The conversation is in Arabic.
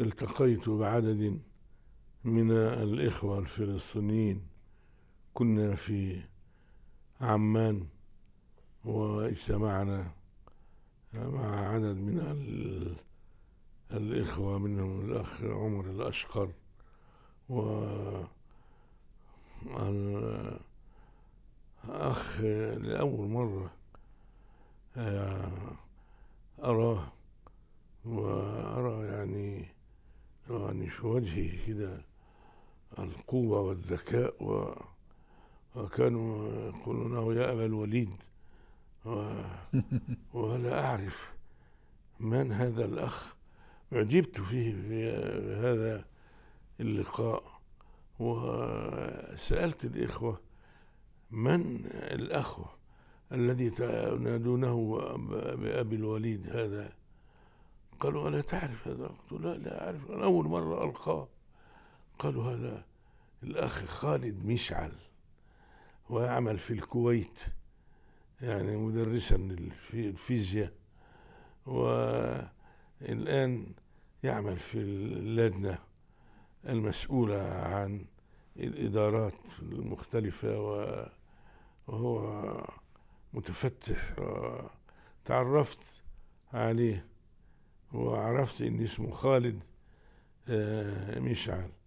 التقيت بعدد من الإخوة الفلسطينيين كنا في عمان واجتمعنا مع عدد من الإخوة منهم الأخ عمر الأشقر و أخ لأول مرة آه، يعني في وجهه كده القوة والذكاء و... وكانوا يقولون له يا أبا الوليد و... ولا أعرف من هذا الأخ أعجبت فيه في هذا اللقاء وسألت الإخوة من الأخ الذي تنادونه بأبي الوليد هذا قالوا ألا تعرف هذا قلت لا لا أعرف أنا أول مرة ألقاه قالوا هذا الأخ خالد مشعل ويعمل في الكويت يعني مدرسا في الفيزياء والآن يعمل في اللجنة المسؤولة عن الإدارات المختلفة وهو متفتح تعرفت عليه وعرفت ان اسمه خالد آه، مشعل